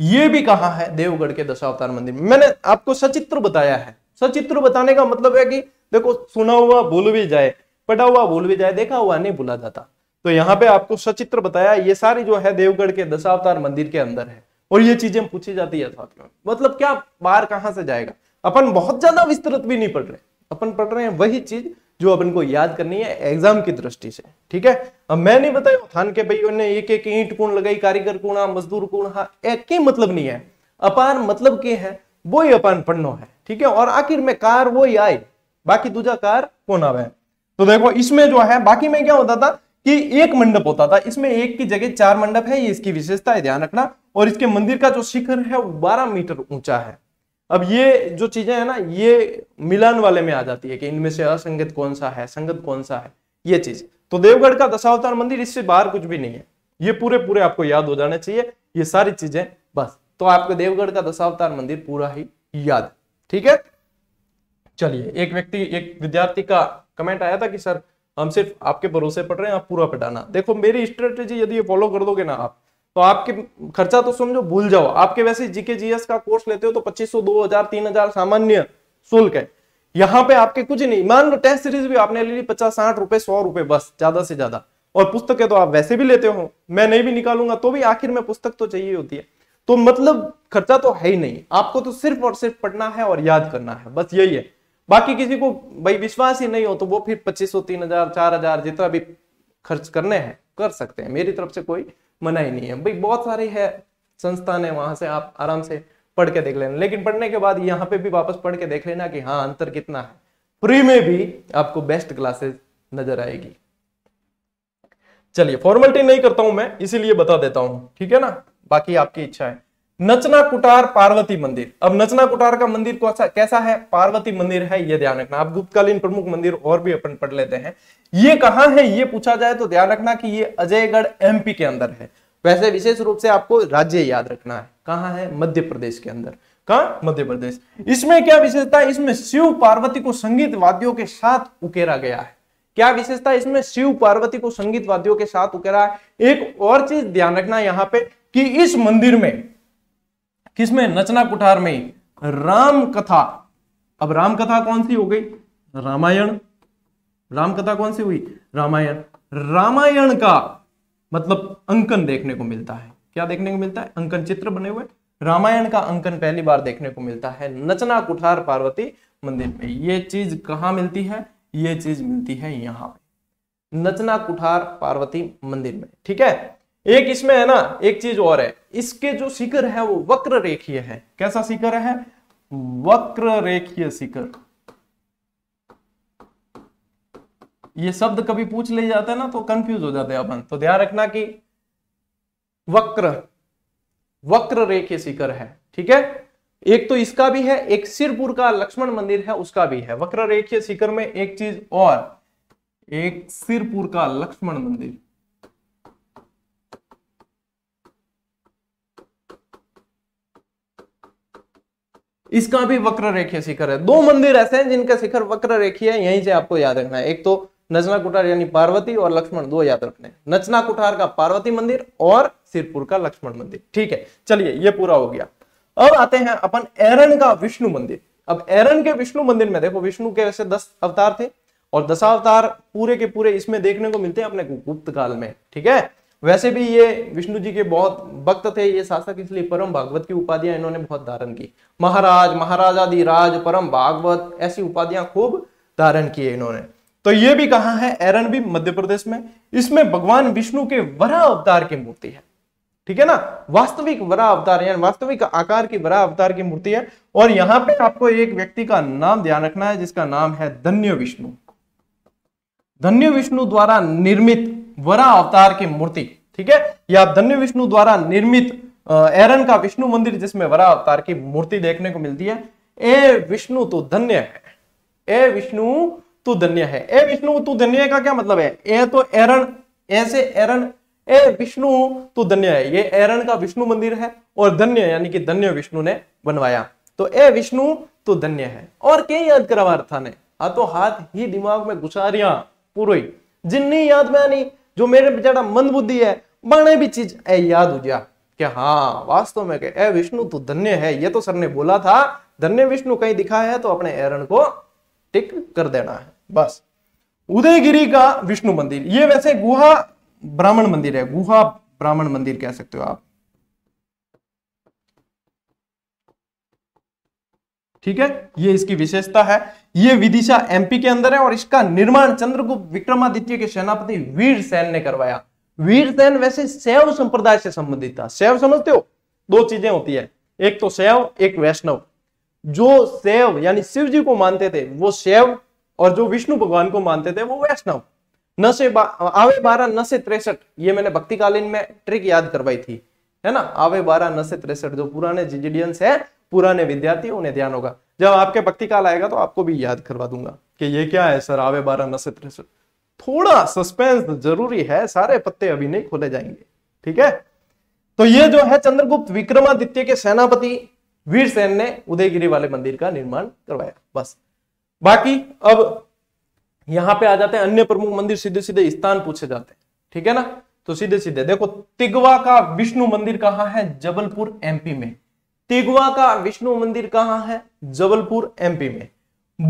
ये भी कहा है देवगढ़ के दशावतार मंदिर में मैंने आपको सचित्र बताया है सचित्र बताने का मतलब है कि देखो सुना हुआ भूल भी जाए पढ़ा हुआ भूल भी जाए देखा हुआ नहीं भूला जाता तो यहाँ पे आपको सचित्र बताया ये सारी जो है देवगढ़ के दशावतार मंदिर के अंदर है और ये चीजें पूछी जाती है साथियों मतलब क्या बाहर कहाँ से जाएगा अपन बहुत ज्यादा विस्तृत भी नहीं पढ़ रहे अपन पढ़ रहे हैं वही चीज जो अपन को याद करनी है एग्जाम की दृष्टि से ठीक है अब मैं नहीं बताया थान के भाइयों ने एक एक ईंट कुण लगाई कारीगर कुणा हाँ, मजदूर कुणा हाँ, एक ही मतलब नहीं है अपान मतलब के है वो ही अपान पढ़नो है ठीक है और आखिर में कार वो ही आए बाकी दूजा कार कौन आवे तो देखो इसमें जो है बाकी में क्या होता था कि एक मंडप होता था इसमें एक की जगह चार मंडप है ये इसकी विशेषता है ध्यान रखना और इसके मंदिर का जो शिखर है वो बारह मीटर ऊंचा है अब ये जो चीजें है ना ये मिलान वाले में आ जाती है कि इनमें से असंगत कौन सा है संगत कौन सा है ये चीज तो देवगढ़ का दशावतार मंदिर इससे बाहर कुछ भी नहीं है ये पूरे पूरे आपको याद हो जाना चाहिए ये सारी चीजें बस तो आपको देवगढ़ का दशावतार मंदिर पूरा ही याद ठीक है चलिए एक व्यक्ति एक विद्यार्थी का कमेंट आया था कि सर हम सिर्फ आपके भरोसे पड़ रहे हैं आप पूरा पटाना देखो मेरी स्ट्रेटेजी यदि ये फॉलो कर दोगे ना आप तो आपके खर्चा तो समझो भूल जाओ आपके वैसे जीके जीएस का कोर्स लेते हो तो 2500 2000 3000 सामान्य शुल्क है यहाँ पे आपके कुछ नहीं मान लो टेस्ट सीरीज भी आपने ले ली पचास साठ रुपए सौ रुपए बस ज्यादा से ज्यादा और पुस्तकें तो आप वैसे भी लेते हो मैं नहीं भी निकालूंगा तो भी आखिर में पुस्तक तो चाहिए होती है तो मतलब खर्चा तो है ही नहीं आपको तो सिर्फ और सिर्फ पढ़ना है और याद करना है बस यही है बाकी किसी को भाई विश्वास ही नहीं हो तो वो फिर पच्चीस सौ तीन हजार चार हजार जितना भी खर्च करने हैं कर सकते हैं मेरी तरफ से कोई मना ही नहीं है भाई बहुत सारी है संस्थान है वहां से आप आराम से पढ़ के देख लेना लेकिन पढ़ने के बाद यहाँ पे भी वापस पढ़ के देख लेना कि हाँ अंतर कितना है फ्री में भी आपको बेस्ट क्लासेस नजर आएगी चलिए फॉर्मेलिटी नहीं करता हूं मैं इसीलिए बता देता हूं ठीक है ना बाकी आपकी इच्छा है नचना कुटार पार्वती मंदिर अब नचना कुटार का मंदिर कौन कैसा है पार्वती मंदिर है ये ध्यान रखना आप गुप्तकालीन प्रमुख मंदिर और भी अपन पढ़ लेते हैं ये कहाँ है ये पूछा जाए तो ध्यान रखना कि ये अजयगढ़ एमपी के अंदर है वैसे विशेष रूप से आपको राज्य याद रखना है कहाँ है मध्य प्रदेश के अंदर कहा मध्य प्रदेश इसमें क्या विशेषता इसमें शिव पार्वती को संगीत वाद्यों के साथ उकेरा गया है क्या विशेषता इसमें शिव पार्वती को संगीत वाद्यों के साथ उकेरा है एक और चीज ध्यान रखना यहाँ पे कि इस मंदिर में किसमें नचना कुठार में राम कथा अब राम कथा कौन सी हो गई रामायण राम कथा कौन सी हुई रामायण रामायण का मतलब अंकन देखने को मिलता है क्या देखने को मिलता है अंकन चित्र बने हुए रामायण का अंकन पहली बार देखने को मिलता है नचना कुठार पार्वती मंदिर में ये चीज कहां मिलती है यह चीज मिलती है यहां नचना कुठार पार्वती मंदिर में ठीक है एक इसमें है ना एक चीज और है इसके जो शिखर है वो वक्र रेखीय है कैसा शिखर है वक्र रेखीय शिखर ये शब्द कभी पूछ ले जाता है ना तो कंफ्यूज हो जाते हैं अपन तो ध्यान रखना कि वक्र वक्र रेखीय शिखर है ठीक है एक तो इसका भी है एक सिरपुर का लक्ष्मण मंदिर है उसका भी है वक्र रेखीय शिखर में एक चीज और एक सिरपुर का लक्ष्मण मंदिर इसका भी वक्र रेखीय शिखर है दो मंदिर ऐसे हैं जिनका शिखर वक्र रेखीय है यहीं से आपको याद रखना है एक तो नचना कुठार यानी पार्वती और लक्ष्मण दो याद रखने नचना कुठार का पार्वती मंदिर और सिरपुर का लक्ष्मण मंदिर ठीक है चलिए ये पूरा हो गया अब आते हैं अपन एरन का विष्णु मंदिर अब एरन के विष्णु मंदिर में देखो विष्णु के वैसे दस अवतार थे और दशावतार पूरे के पूरे इसमें देखने को मिलते हैं अपने गुप्त काल में ठीक है वैसे भी ये विष्णु जी के बहुत भक्त थे ये शासक इसलिए परम भागवत की उपाधियां इन्होंने बहुत धारण की महाराज महाराजादि राज परम भागवत ऐसी उपाधियां खूब धारण की इन्होंने तो ये भी कहा है एरन भी मध्य प्रदेश में इसमें भगवान विष्णु के वरा अवतार की मूर्ति है ठीक है ना वास्तविक वरा अवतार यानी वास्तविक आकार की वरा अवतार की मूर्ति है और यहां पे आपको एक व्यक्ति का नाम ध्यान रखना है जिसका नाम है धन्य विष्णु धन्य विष्णु द्वारा निर्मित वरा अवतार की मूर्ति ठीक है या धन्य विष्णु द्वारा निर्मित एरन का विष्णु मंदिर जिसमें वरा अवतार की मूर्ति देखने को मिलती है ए विष्णु तू धन्य है ए विष्णु तू धन्य है ए विष्णु तू धन्य का क्या मतलब है ए तो एरन ऐसे एरन ए विष्णु तू धन्य है ये एरन का विष्णु मंदिर है और धन्य यानी कि धन्य विष्णु ने बनवाया तो ए विष्णु तू धन्य है और क्या याद करवा था ने हाथों तो हाथ ही दिमाग में घुसारिया पूरी जिन्नी याद में आनी जो मेरे बेचारा बुद्धि है बने भी चीज ए याद हो गया कि हाँ वास्तव में ए विष्णु तू धन्य है ये तो सर ने बोला था धन्य विष्णु कहीं दिखा है तो अपने एरन को टिक कर देना है बस उदयगिरी का विष्णु मंदिर ये वैसे गुहा ब्राह्मण मंदिर है गुहा ब्राह्मण मंदिर कह सकते हो आप ठीक है ये इसकी विशेषता है ये विदिशा एमपी के अंदर है और इसका निर्माण चंद्रगुप्त विक्रमादित्य के सेनापति वीर सैन ने करवाया वीर सेन वैसे शैव संप्रदाय से संबंधित था शैव समझते हो दो चीजें होती है एक तो शैव एक वैष्णव जो शैव यानी शिव जी को मानते थे वो शैव और जो विष्णु भगवान को मानते थे वो वैष्णव न से बा, आवे बारह न से तिरसठ ये मैंने भक्तिकालीन में ट्रिक याद करवाई थी है ना आवे बारह न से तिरसठ जो पुराने जिजिडियंस है पुराने विद्यार्थी उन्हें ध्यान होगा जब आपके भक्ति काल आएगा तो आपको भी याद करवा दूंगा कि ये क्या है सर आवे बारह नक्षत्र थोड़ा सस्पेंस जरूरी है सारे पत्ते अभी नहीं खोले जाएंगे ठीक है तो ये जो है चंद्रगुप्त विक्रमादित्य के सेनापति वीर सेन ने उदयगिरी वाले मंदिर का निर्माण करवाया बस बाकी अब यहां पे आ जाते हैं अन्य प्रमुख मंदिर सीधे सीधे स्थान पूछे जाते हैं ठीक है ना तो सीधे सीधे देखो तिगवा का विष्णु मंदिर कहां है जबलपुर एमपी में तिगुआ का विष्णु मंदिर कहाँ है जबलपुर एमपी में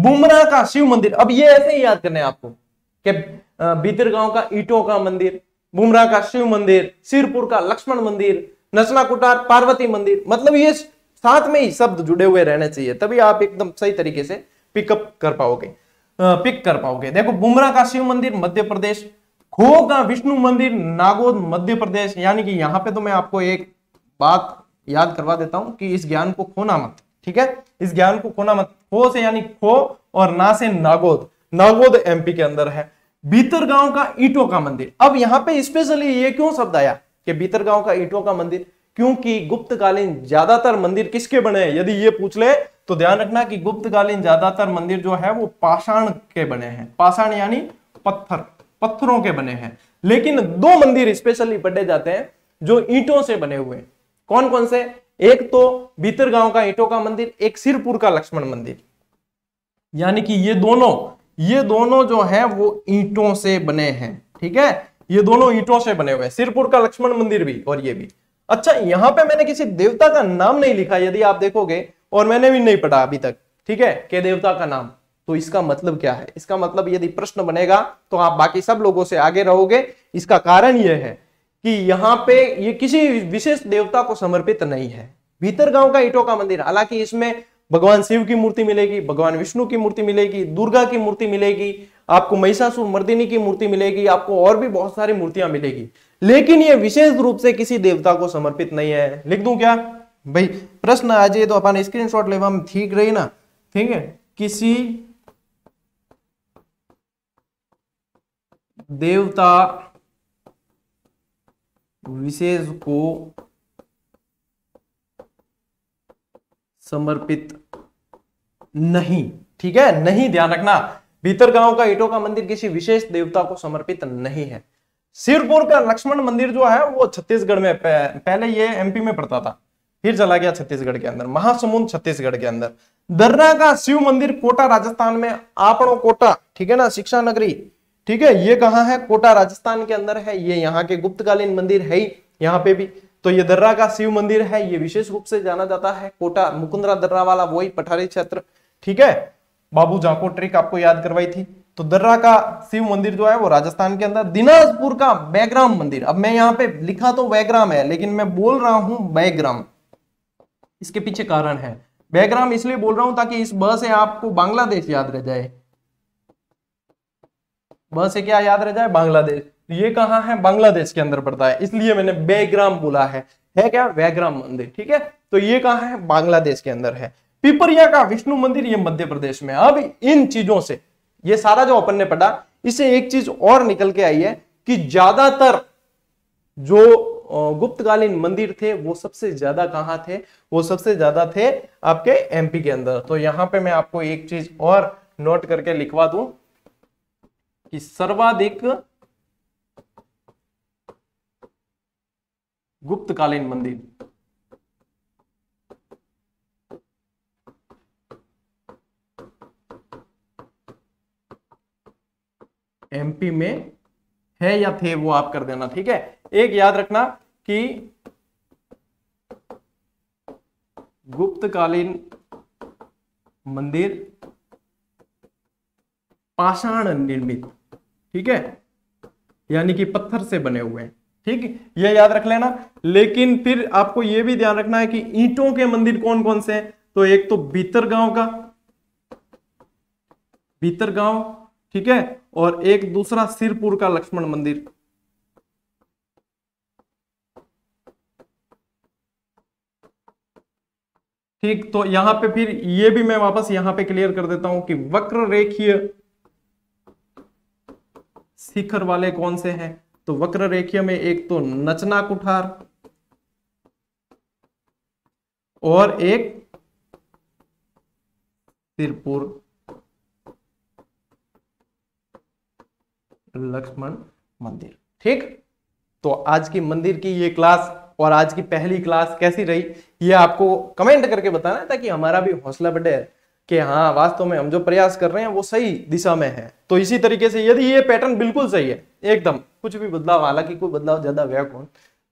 बुमरा का शिव मंदिर अब ये ऐसे ही याद करने है आपको भीतर गांव का ईटो का मंदिर बुमरा का शिव मंदिर सिरपुर का लक्ष्मण मंदिर नचना कुटार पार्वती मंदिर मतलब ये साथ में ही शब्द जुड़े हुए रहने चाहिए तभी आप एकदम सही तरीके से पिकअप कर पाओगे पिक कर पाओगे देखो बुमरा का शिव मंदिर मध्य प्रदेश खो का विष्णु मंदिर नागोद मध्य प्रदेश यानी कि यहां पे तो मैं आपको एक बात याद करवा देता हूं कि इस ज्ञान को खोना मत ठीक है इस ज्ञान को खोना मत खो से यानी खो और ना से नागोद नागोद एमपी के अंदर है भीतर गांव का ईटों का मंदिर अब यहां पे स्पेशली ये क्यों शब्द आया कि भीतर गांव का ईटों का मंदिर क्योंकि गुप्तकालीन ज्यादातर मंदिर किसके बने हैं यदि ये पूछ ले तो ध्यान रखना कि गुप्तकालीन ज्यादातर मंदिर जो है वो पाषाण के बने हैं पाषाण यानी पत्थर पत्थरों के बने हैं लेकिन दो मंदिर स्पेशली पढ़े जाते हैं जो ईटों से बने हुए हैं कौन कौन से एक तो भीतर गांव का ईटो का मंदिर एक सिरपुर का लक्ष्मण मंदिर यानी कि ये दोनों ये दोनों जो है वो ईटों से बने हैं ठीक है ये दोनों ईटों से बने हुए हैं सिरपुर का लक्ष्मण मंदिर भी और ये भी अच्छा यहां पे मैंने किसी देवता का नाम नहीं लिखा यदि आप देखोगे और मैंने भी नहीं पढ़ा अभी तक ठीक है के देवता का नाम तो इसका मतलब क्या है इसका मतलब यदि प्रश्न बनेगा तो आप बाकी सब लोगों से आगे रहोगे इसका कारण यह है कि यहाँ पे ये किसी विशेष देवता को समर्पित नहीं है भीतर गांव का ईटों का मंदिर हालांकि इसमें भगवान शिव की मूर्ति मिलेगी भगवान विष्णु की मूर्ति मिलेगी दुर्गा की मूर्ति मिलेगी आपको महिषासुर मर्दिनी की मूर्ति मिलेगी आपको और भी बहुत सारी मूर्तियां मिलेगी लेकिन ये विशेष रूप से किसी देवता को समर्पित नहीं है लिख दू क्या भाई प्रश्न आ जाए तो अपन स्क्रीन शॉट ले ठीक रही ना ठीक है किसी देवता विशेष को समर्पित नहीं ठीक है नहीं ध्यान रखना भीतर गांव का ईटों का मंदिर किसी विशेष देवता को समर्पित नहीं है सिरपुर का लक्ष्मण मंदिर जो है वो छत्तीसगढ़ में पहले ये एमपी में पड़ता था फिर चला गया छत्तीसगढ़ के अंदर महासमुंद छत्तीसगढ़ के अंदर दर्रा का शिव मंदिर कोटा राजस्थान में आपणो कोटा ठीक है ना शिक्षा नगरी ठीक है ये कहाँ है कोटा राजस्थान के अंदर है ये यहाँ के गुप्तकालीन मंदिर है ही यहाँ पे भी तो ये दर्रा का शिव मंदिर है ये विशेष रूप से जाना जाता है कोटा मुकुंदरा दर्रा वाला वही पठारी क्षेत्र ठीक है बाबू जाको ट्रिक आपको याद करवाई थी तो दर्रा का शिव मंदिर जो है वो राजस्थान के अंदर दिनाजपुर का बैग्राम मंदिर अब मैं यहाँ पे लिखा तो वैग्राम है लेकिन मैं बोल रहा हूं बैग्राम इसके पीछे कारण है बैग्राम इसलिए बोल रहा हूं ताकि इस ब से आपको बांग्लादेश याद रह जाए ब से क्या याद रह जाए बांग्लादेश तो ये कहाँ है बांग्लादेश के अंदर पड़ता है इसलिए मैंने बैग्राम बोला है है क्या वैग्राम मंदिर ठीक है तो ये कहाँ है बांग्लादेश के अंदर है पिपरिया का विष्णु मंदिर ये मध्य प्रदेश में अब इन चीजों से ये सारा जो अपन ने पढ़ा इसे एक चीज और निकल के आई है कि ज्यादातर जो गुप्तकालीन मंदिर थे वो सबसे ज्यादा कहाँ थे वो सबसे ज्यादा थे आपके एमपी के अंदर तो यहां पे मैं आपको एक चीज और नोट करके लिखवा दूं कि सर्वाधिक गुप्तकालीन मंदिर एमपी में है या थे वो आप कर देना ठीक है एक याद रखना कि गुप्तकालीन मंदिर पाषाण निर्मित ठीक है यानी कि पत्थर से बने हुए हैं ठीक ये याद रख लेना लेकिन फिर आपको यह भी ध्यान रखना है कि ईंटों के मंदिर कौन कौन से हैं तो एक तो भीतर गांव का भीतर गांव ठीक है और एक दूसरा सिरपुर का लक्ष्मण मंदिर ठीक तो यहां पे फिर ये भी मैं वापस यहां पे क्लियर कर देता हूं कि वक्र रेखीय शिखर वाले कौन से हैं तो वक्र रेखीय में एक तो नचना कुठार और एक तिरपुर लक्ष्मण मंदिर ठीक तो आज की मंदिर की ये क्लास और आज की पहली क्लास कैसी रही ये आपको कमेंट करके बताना ताकि हमारा भी हौसला बढ़े कि हाँ वास्तव में हम जो प्रयास कर रहे हैं वो सही दिशा में है तो इसी तरीके से यदि ये पैटर्न बिल्कुल सही है एकदम कुछ भी बदलाव हालांकि कोई बदलाव ज्यादा हुआ कौन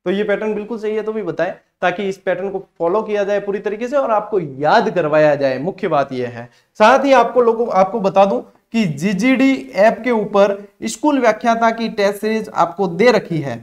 तो ये पैटर्न बिल्कुल सही है तो भी बताएं ताकि इस पैटर्न को फॉलो किया जाए पूरी तरीके से और आपको याद करवाया जाए मुख्य बात यह है साथ ही आपको लोगों आपको बता दूं कि जीजीडी ऐप के ऊपर स्कूल व्याख्याता की टेस्ट सीरीज आपको दे रखी है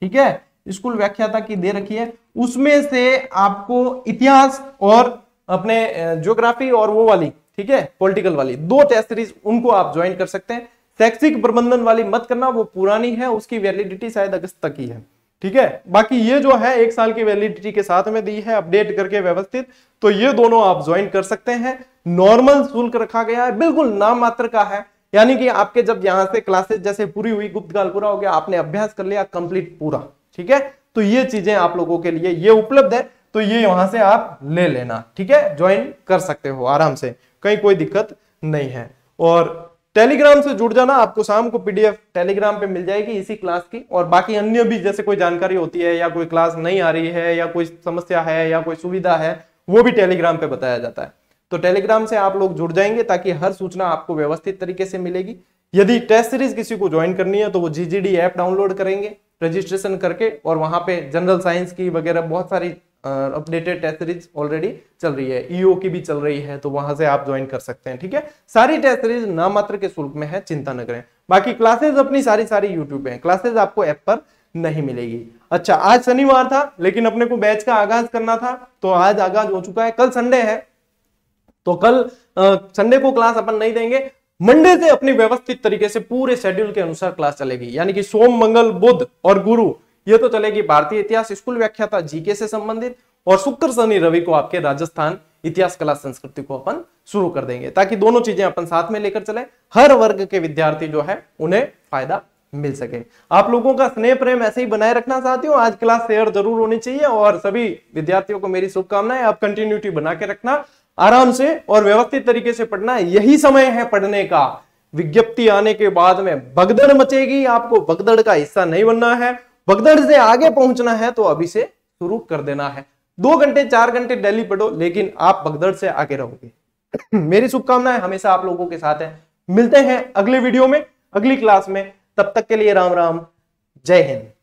ठीक है स्कूल व्याख्याता की दे रखी है उसमें से आपको इतिहास और अपने ज्योग्राफी और वो वाली ठीक है पॉलिटिकल वाली दो टेस्ट सीरीज उनको आप ज्वाइन कर सकते हैं शैक्षिक प्रबंधन वाली मत करना वो पुरानी है उसकी वैलिडिटी शायद अगस्त तक ही है ठीक है बाकी ये जो है एक साल की वैलिडिटी के साथ में दी है अपडेट करके व्यवस्थित तो ये दोनों आप ज्वाइन कर सकते हैं नॉर्मल शुल्क रखा गया है बिल्कुल नाम मात्र का है यानी कि आपके जब यहां से क्लासेस जैसे पूरी हुई गुप्तकाल पूरा हो गया आपने अभ्यास कर लिया कंप्लीट पूरा ठीक है तो ये चीजें आप लोगों के लिए ये उपलब्ध है तो ये यहां से आप ले लेना ठीक है ज्वाइन कर सकते हो आराम से कहीं कोई दिक्कत नहीं है और टेलीग्राम से जुड़ जाना आपको शाम को पीडीएफ टेलीग्राम पे मिल जाएगी इसी क्लास की और बाकी अन्य भी जैसे कोई जानकारी होती है या कोई क्लास नहीं आ रही है या कोई समस्या है या कोई सुविधा है वो भी टेलीग्राम पे बताया जाता है तो टेलीग्राम से आप लोग जुड़ जाएंगे ताकि हर सूचना आपको व्यवस्थित तरीके से मिलेगी यदि टेस्ट सीरीज किसी को ज्वाइन करनी है तो वो जीजीडी ऐप डाउनलोड करेंगे रजिस्ट्रेशन करके और वहां पे जनरल साइंस की वगैरह बहुत सारी अपडेटेड टेस्ट सीरीज ऑलरेडी चल रही है ईओ e की भी चल रही है तो वहां से आप ज्वाइन कर सकते हैं ठीक है सारी टेस्ट सीरीज मात्र के शुल्क में है चिंता न करें बाकी क्लासेज अपनी सारी सारी यूट्यूब है क्लासेज आपको ऐप पर नहीं मिलेगी अच्छा आज शनिवार था लेकिन अपने को बैच का आगाज करना था तो आज आगाज हो चुका है कल संडे है तो कल संडे को क्लास अपन नहीं देंगे मंडे से अपनी व्यवस्थित तरीके से पूरे शेड्यूल के अनुसार क्लास चलेगी यानी कि सोम मंगल बुध और गुरु ये तो चलेगी भारतीय इतिहास स्कूल व्याख्याता जीके से संबंधित और शुक्र शनि रवि को आपके राजस्थान इतिहास कला संस्कृति को अपन शुरू कर देंगे ताकि दोनों चीजें अपन साथ में लेकर चले हर वर्ग के विद्यार्थी जो है उन्हें फायदा मिल सके आप लोगों का स्नेह प्रेम ऐसे ही बनाए रखना चाहती हूँ आज क्लास शेयर जरूर होनी चाहिए और सभी विद्यार्थियों को मेरी शुभकामनाएं आप कंटिन्यूटी बना के रखना आराम से और व्यवस्थित तरीके से पढ़ना यही समय है पढ़ने का विज्ञप्ति आने के बाद में भगदड़ मचेगी आपको भगदड़ का हिस्सा नहीं बनना है बगदड़ से आगे पहुंचना है तो अभी से शुरू कर देना है दो घंटे चार घंटे डेली पढ़ो लेकिन आप बगदड़ से आगे रहोगे मेरी शुभकामनाएं हमेशा आप लोगों के साथ है मिलते हैं अगले वीडियो में अगली क्लास में तब तक के लिए राम राम जय हिंद